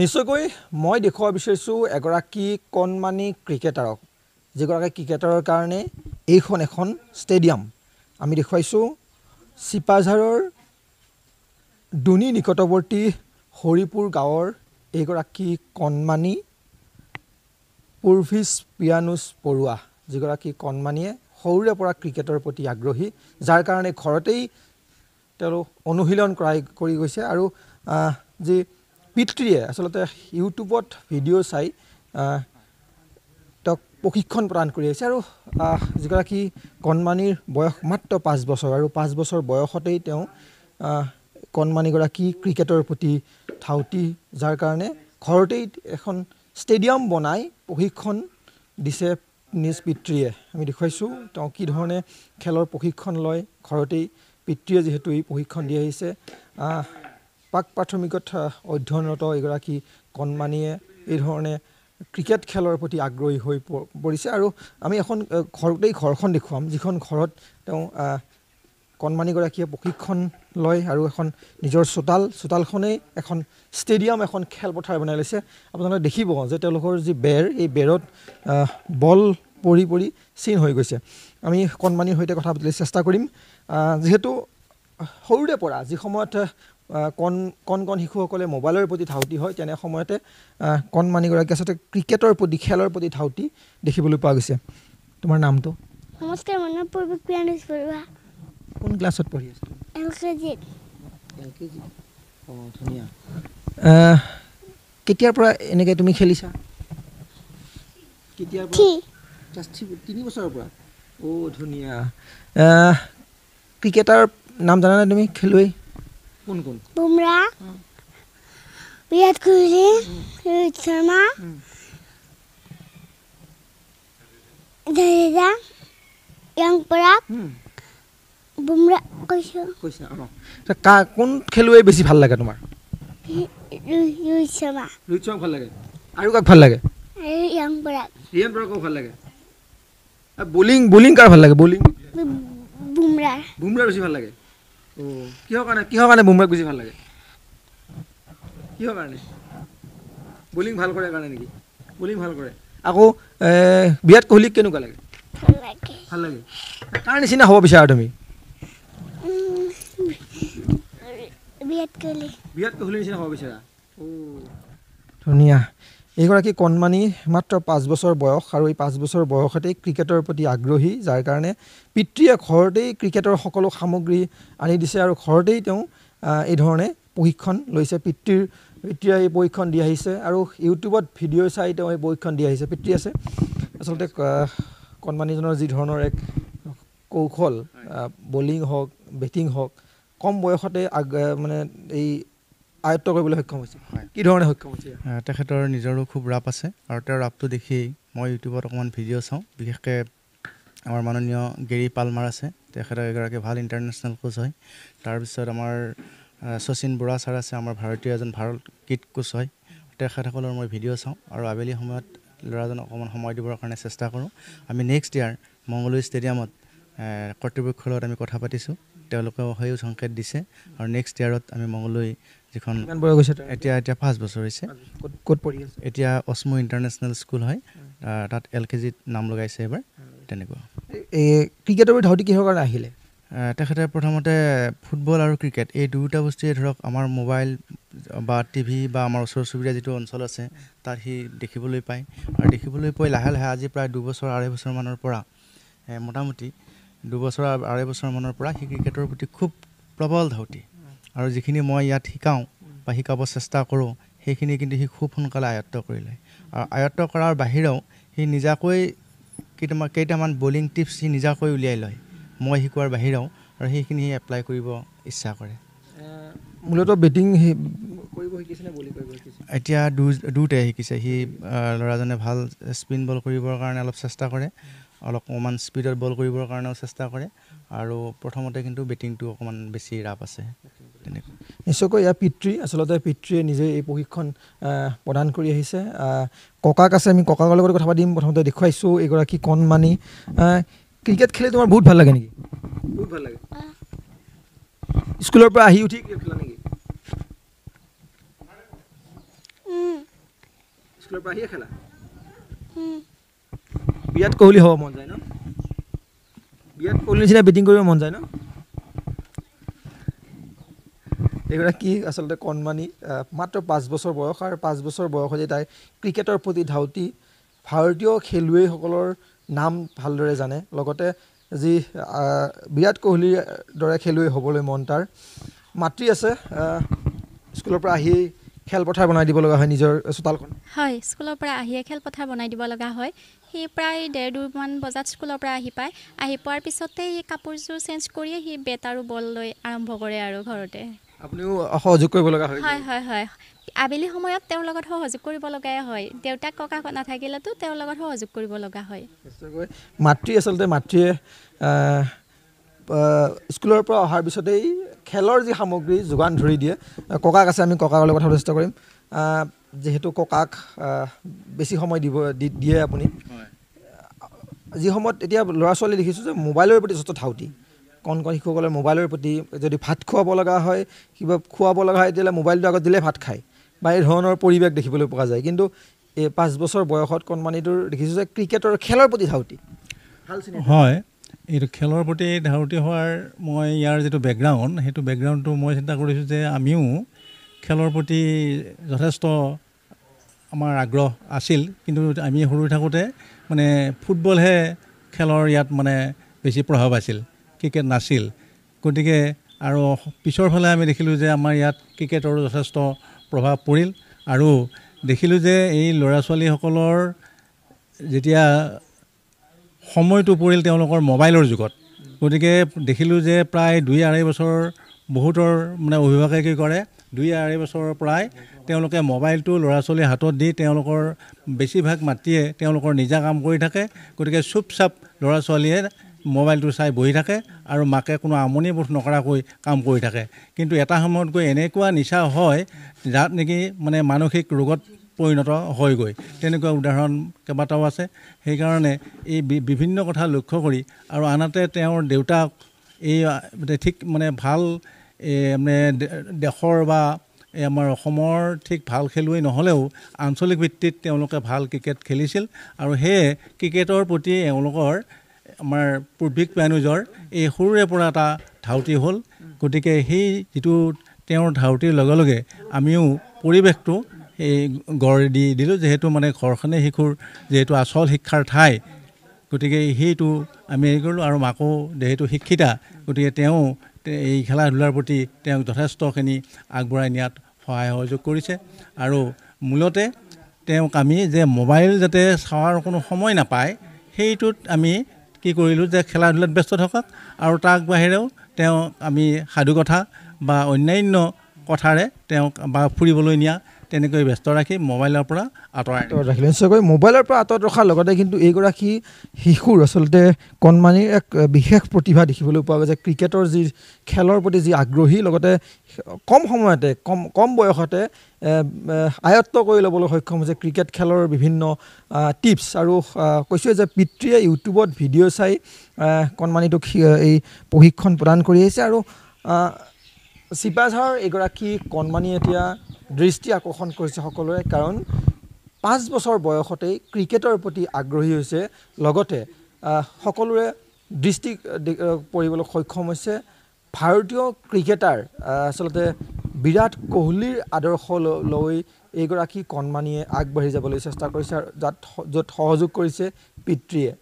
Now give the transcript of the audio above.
নিশ্চয়কৈ মই দেখুৱাব বিচাৰিছোঁ এগৰাকী কণমানি ক্ৰিকেটাৰক যিগৰাকী ক্ৰিকেটাৰৰ কাৰণে এইখন এখন ষ্টেডিয়াম আমি দেখুৱাইছোঁ চিপাঝাৰৰ দুনি নিকটৱৰ্তী হৰিপুৰ গাঁৱৰ এইগৰাকী কণমানি পূৰ্ভিজ পিয়ানুজ বৰুৱা যিগৰাকী কণমানিয়ে সৰুৰে পৰা ক্ৰিকেটৰ প্ৰতি আগ্ৰহী যাৰ কাৰণে ঘৰতেই তেওঁলোক অনুশীলন কৰাই কৰি গৈছে আৰু যি পিতৃয়ে আচলতে ইউটিউবত ভিডিঅ' চাই তেওঁক প্ৰশিক্ষণ প্ৰদান কৰি আহিছে আৰু যিগৰাকী কণমানিৰ বয়স মাত্ৰ পাঁচ বছৰ আৰু পাঁচ বছৰ বয়সতেই তেওঁ কণমানিগৰাকী ক্ৰিকেটৰ প্ৰতি ধাউতি যাৰ কাৰণে ঘৰতেই এখন ষ্টেডিয়াম বনাই প্ৰশিক্ষণ দিছে নিজ পিতৃয়ে আমি দেখুৱাইছোঁ তেওঁ কি ধৰণে খেলৰ প্ৰশিক্ষণ লয় ঘৰতেই পিতৃয়ে যিহেতু এই প্ৰশিক্ষণ দি আহিছে প্ৰাক প্ৰাথমিকত অধ্যয়নৰত এগৰাকী কণমানীয়ে এইধৰণে ক্ৰিকেট খেলৰ প্ৰতি আগ্ৰহী হৈ পৰিছে আৰু আমি এখন ঘৰতেই ঘৰখন দেখুৱাম যিখন ঘৰত তেওঁ কণমানিগৰাকীয়ে প্ৰশিক্ষণ লয় আৰু এখন নিজৰ চোতাল চোতালখনেই এখন ষ্টেডিয়াম এখন খেলপথাৰ বনাই লৈছে আপোনালোকে দেখিব যে তেওঁলোকৰ যি বেৰ এই বেৰত বল পৰি পৰি চিন হৈ গৈছে আমি কণমানিৰ সৈতে কথা পাতিবলৈ চেষ্টা কৰিম যিহেতু সৰুৰে পৰা যি সময়ত কণ কণ কণ শিশুসকলে মোবাইলৰ প্ৰতি ধাউতি হয় তেনে সময়তে কণমানিগৰাকী আচলতে ক্ৰিকেটৰ প্ৰতি খেলৰ প্ৰতি ধাউতি দেখিবলৈ পোৱা গৈছে তোমাৰ নামটো কেতিয়াৰ পৰা এনেকে তুমি খেলিছা তিনি বছৰৰ পৰা অ' ধুনীয়া ক্ৰিকেটাৰ নাম জানানে তুমি খেলুৱৈ কোন কোন বুমরা বিরাট কোহলি রোহিত শর্মা জাদেজা ইয়ং পৰাগ বুমৰা কৈছোঁ কৈছা অঁ কা কোন খেলুৱৈ বেছি ভাল লাগে তোমাৰ ৰোহিত শৰ্মা ৰোহিত শৰ্মাক ভাল লাগে আৰু কাক ভাল লাগে আৰু ইয়ং পৰাগ ৰিয়ান পৰাগক ভাল লাগে বোলিং বোলিং কাৰ ভাল লাগে বলিং বুমৰাৰ বুমৰাৰ বেছি ভাল লাগে কিহৰ কাৰণে কিহৰ কাৰণে মুম্বাইক বেছি ভাল লাগে কিহৰ কাৰণে বলিং ভাল কৰে কাৰণে নেকি বলিং ভাল কৰে আকৌ বিৰাট কোহলিক কেনেকুৱা লাগে ভাল লাগে কাৰ নিচিনা হ'ব বিচাৰা তুমি বিৰাট কোহলি বিৰাট কোহলিৰ নিচিনা হ'ব বিচাৰা ধুনীয়া এইগৰাকী কণমানি মাত্ৰ পাঁচ বছৰ বয়স আৰু এই পাঁচ বছৰ বয়সতেই ক্ৰিকেটৰ প্ৰতি আগ্ৰহী যাৰ কাৰণে পিতৃয়ে ঘৰতেই ক্ৰিকেটৰ সকলো সামগ্ৰী আনি দিছে আৰু ঘৰতেই তেওঁ এইধৰণে প্ৰশিক্ষণ লৈছে পিতৃৰ পিতৃয়ে এই প্ৰশিক্ষণ দি আহিছে আৰু ইউটিউবত ভিডিঅ' চাই তেওঁ এই প্ৰশিক্ষণ দি আহিছে পিতৃ আছে আচলতে কণমানিজনৰ যি ধৰণৰ এক কৌশল বলিং হওক বেটিং হওক কম বয়সতে আগ মানে এই আয়ত্ব কৰিবলৈ সক্ষম হৈছে কি ধৰণে সক্ষম হৈছে তেখেতৰ নিজৰো খুব ৰাপ আছে আৰু তেওঁৰ ৰাপটো দেখি মই ইউটিউবত অকণমান ভিডিঅ' চাওঁ বিশেষকৈ আমাৰ মাননীয় গেৰি পালমাৰ আছে তেখেতে এগৰাকী ভাল ইণ্টাৰনেশ্যনেল কোচ হয় তাৰপিছত আমাৰ শচীন বৰা ছাৰ আছে আমাৰ ভাৰতীয় এজন ভাৰত কিট কোচ হয় তেখেতসকলৰ মই ভিডিঅ' চাওঁ আৰু আবেলি সময়ত ল'ৰাজন অকণমান সময় দিবৰ কাৰণে চেষ্টা কৰোঁ আমি নেক্সট ইয়াৰ মংগলুৰু ষ্টেডিয়ামত কৰ্তৃপক্ষৰ লগত আমি কথা পাতিছোঁ তেওঁলোকেও সেই সংকেত দিছে আৰু নেক্সট ইয়াৰত আমি মংগলুৰু যিখন এতিয়া এতিয়া পাঁচ বছৰ হৈছে ক'ত পঢ়ি আছে এতিয়া অসমো ইণ্টাৰনেশ্যনেল স্কুল হয় তাত এল কে জিত নাম লগাইছে এইবাৰ তেনেকুৱা এই ক্ৰিকেটৰ ধাউতি কিহৰ কাৰণে আহিলে তেখেতে প্ৰথমতে ফুটবল আৰু ক্ৰিকেট এই দুয়োটা বস্তুৱে ধৰক আমাৰ মোবাইল বা টিভি বা আমাৰ ওচৰ চুবুৰীয়া যিটো অঞ্চল আছে তাত সি দেখিবলৈ পায় আৰু দেখিবলৈ পাই লাহে লাহে আজি প্ৰায় দুবছৰ আঢ়ৈ বছৰমানৰ পৰা মোটামুটি দুবছৰ আঢ়ৈ বছৰমানৰ পৰা সি ক্ৰিকেটৰ প্ৰতি খুব প্ৰবল ধাউতি আৰু যিখিনি মই ইয়াত শিকাওঁ বা শিকাব চেষ্টা কৰোঁ সেইখিনি কিন্তু সি খুব সোনকালে আয়ত্ব কৰি লয় আৰু আয়ত্ব কৰাৰ বাহিৰেও সি নিজাকৈ কেইটামান কেইটামান বলিং টিপছ সি নিজাকৈ উলিয়াই লয় মই শিকোৱাৰ বাহিৰেও আৰু সেইখিনি সি এপ্লাই কৰিব ইচ্ছা কৰে মূলতঃ বেটিং এতিয়া দুটাই শিকিছে সি ল'ৰাজনে ভাল স্পিন বল কৰিবৰ কাৰণে অলপ চেষ্টা কৰে অলপ অকণমান স্পীডত বল কৰিবৰ কাৰণেও চেষ্টা কৰে আৰু প্ৰথমতে কিন্তু বেটিংটো অকণমান বেছি ৰাপ আছে তেনেকৈ নিশ্চয়কৈ ইয়াৰ পিতৃ আচলতে পিতৃয়ে নিজেই এই প্ৰশিক্ষণ প্ৰদান কৰি আহিছে ককাক আছে আমি ককাকৰ লগত কথা পাতিম প্ৰথমতে দেখুৱাইছোঁ এইগৰাকী কণ মানি ক্ৰিকেট খেলি তোমাৰ বহুত ভাল লাগে নেকি বহুত ভাল লাগে স্কুলৰ পৰা আহি উঠি খেলা নেকি স্কুলৰ পৰা আহিয়ে খেলা বিৰাট কোহলি হ'ব মন যায় ন বিৰাট কোহলিৰ নিচিনা বেটিং কৰিব মন যায় ন এগৰাকী আচলতে কণমানি মাত্ৰ পাঁচ বছৰ বয়স আৰু পাঁচ বছৰ বয়সতে তাই ক্ৰিকেটৰ প্ৰতি ধাউতি ভাৰতীয় খেলুৱৈসকলৰ নাম ভালদৰে জানে লগতে যি বিৰাট কোহলিৰ দৰে খেলুৱৈ হ'বলৈ মন তাৰ মাতৃ আছে স্কুলৰ পৰা আহি খেলপথাৰ বনাই দিব লগা হয় নিজৰ চোতালখন হয় স্কুলৰ পৰা আহিয়ে খেলপথাৰ বনাই দিব লগা হয় সি প্ৰায় ডেৰ দুমান বজাত স্কুলৰ পৰা আহি পায় আহি পোৱাৰ পিছতেই কাপোৰযোৰ চেঞ্জ কৰিয়ে সি বেট আৰু বল লৈ আৰম্ভ কৰে আৰু ঘৰতে আপুনিও সহযোগ কৰিব লগা হয় হয় হয় হয় আবেলি সময়ত তেওঁৰ লগত সহযোগ কৰিব লগাই হয় দেউতাক ককাক নাথাকিলেতো তেওঁৰ লগত সহযোগ কৰিব লগা হয় নিশ্চয়কৈ মাতৃ আচলতে মাতৃয়ে স্কুলৰ পৰা অহাৰ পিছতেই খেলৰ যি সামগ্ৰী যোগান ধৰি দিয়ে ককাক আছে আমি ককাকৰ লগত সদস্য কৰিম যিহেতু ককাক বেছি সময় দিব দিয়ে আপুনি যি সময়ত এতিয়া ল'ৰা ছোৱালী দেখিছোঁ যে মোবাইলৰ প্ৰতি যথেষ্ট ধাউতি কণ কণ শিশুসকলে মোবাইলৰ প্ৰতি যদি ভাত খুৱাব লগা হয় কিবা খুৱাব লগা হয় তেতিয়াহ'লে মোবাইলটো আগত দিলে ভাত খায় বা এই ধৰণৰ পৰিৱেশ দেখিবলৈ পোৱা যায় কিন্তু এই পাঁচ বছৰ বয়সত কণমানিটোৰ দেখিছোঁ যে ক্ৰিকেটৰ খেলৰ প্ৰতি ধাউতি হয় এইটো খেলৰ প্ৰতি ধাউতি হোৱাৰ মই ইয়াৰ যিটো বেকগ্ৰাউণ্ড সেইটো বেকগ্ৰাউণ্ডটো মই চিন্তা কৰিছোঁ যে আমিও খেলৰ প্ৰতি যথেষ্ট আমাৰ আগ্ৰহ আছিল কিন্তু আমি সৰু থাকোঁতে মানে ফুটবলহে খেলৰ ইয়াত মানে বেছি প্ৰভাৱ আছিল ক্ৰিকেট নাছিল গতিকে আৰু পিছৰ ফালে আমি দেখিলোঁ যে আমাৰ ইয়াত ক্ৰিকেটৰো যথেষ্ট প্ৰভাৱ পৰিল আৰু দেখিলোঁ যে এই ল'ৰা ছোৱালীসকলৰ যেতিয়া সময়টো পৰিল তেওঁলোকৰ মোবাইলৰ যুগত গতিকে দেখিলোঁ যে প্ৰায় দুই আঢ়ৈ বছৰ বহুতৰ মানে অভিভাৱকে কি কৰে দুই আঢ়ৈ বছৰৰ পৰাই তেওঁলোকে মোবাইলটো ল'ৰা ছোৱালীৰ হাতত দি তেওঁলোকৰ বেছিভাগ মাতিয়ে তেওঁলোকৰ নিজা কাম কৰি থাকে গতিকে চুপচাপ ল'ৰা ছোৱালীয়ে মোবাইলটো চাই বহি থাকে আৰু মাকে কোনো আমনি বোধ নকৰাকৈ কাম কৰি থাকে কিন্তু এটা সময়ত গৈ এনেকুৱা নিচা হয় যাত নেকি মানে মানসিক ৰোগত পৰিণত হয়গৈ তেনেকুৱা উদাহৰণ কেইবাটাও আছে সেইকাৰণে এই বিভিন্ন কথা লক্ষ্য কৰি আৰু আনহাতে তেওঁৰ দেউতাক এই ঠিক মানে ভাল মানে দেশৰ বা এই আমাৰ অসমৰ ঠিক ভাল খেলুৱৈ নহ'লেও আঞ্চলিক ভিত্তিত তেওঁলোকে ভাল ক্ৰিকেট খেলিছিল আৰু সেয়ে ক্ৰিকেটৰ প্ৰতি এওঁলোকৰ আমাৰ পূৰ্বিক পেনুজৰ এই সৰুৰে পৰা এটা ধাউতি হ'ল গতিকে সেই যিটো তেওঁৰ ধাউতিৰ লগে লগে আমিও পৰিৱেশটো এই গঢ় দি দিলোঁ যিহেতু মানে ঘৰখনে শিশুৰ যিহেতু আচল শিক্ষাৰ ঠাই গতিকে সেইটো আমি হেৰি কৰিলোঁ আৰু মাকো যিহেতু শিক্ষিতা গতিকে তেওঁ এই খেলা ধূলাৰ প্ৰতি তেওঁক যথেষ্টখিনি আগবঢ়াই নিয়াত সহায় সহযোগ কৰিছে আৰু মূলতে তেওঁক আমি যে মোবাইল যাতে চোৱাৰ কোনো সময় নাপায় সেইটোত আমি কি কৰিলোঁ যে খেলা ধূলাত ব্যস্ত থকাক আৰু তাৰ বাহিৰেও তেওঁ আমি সাধুকথা বা অন্যান্য কথাৰে তেওঁক বা ফুৰিবলৈ নিয়া তেনেকৈ ব্যস্ত ৰাখি মোবাইলৰ পৰা আঁতৰাই ৰাখিলে নিশ্চয়কৈ মোবাইলৰ পৰা আঁতৰত ৰখাৰ লগতে কিন্তু এইগৰাকী শিশুৰ আচলতে কণমানিৰ এক বিশেষ প্ৰতিভা দেখিবলৈ পোৱা গৈছে ক্ৰিকেটৰ যি খেলৰ প্ৰতি যি আগ্ৰহী লগতে কম সময়তে কম কম বয়সতে আয়ত্ব কৰি ল'বলৈ সক্ষম হৈছে ক্ৰিকেট খেলৰ বিভিন্ন টিপছ আৰু কৈছোঁ যে পিতৃয়ে ইউটিউবত ভিডিঅ' চাই কণমানিটোক এই প্ৰশিক্ষণ প্ৰদান কৰি আহিছে আৰু চিপাঝাৰ এগৰাকী কণমানি এতিয়া দৃষ্টি আকৰ্ষণ কৰিছে সকলোৰে কাৰণ পাঁচ বছৰ বয়সতেই ক্ৰিকেটৰ প্ৰতি আগ্ৰহী হৈছে লগতে সকলোৰে দৃষ্টি পৰিবলৈ সক্ষম হৈছে ভাৰতীয় ক্ৰিকেটাৰ আচলতে বিৰাট কোহলিৰ আদৰ্শ লৈ এইগৰাকী কণমানিয়ে আগবাঢ়ি যাবলৈ চেষ্টা কৰিছে আৰু যাত য'ত সহযোগ কৰিছে পিতৃয়ে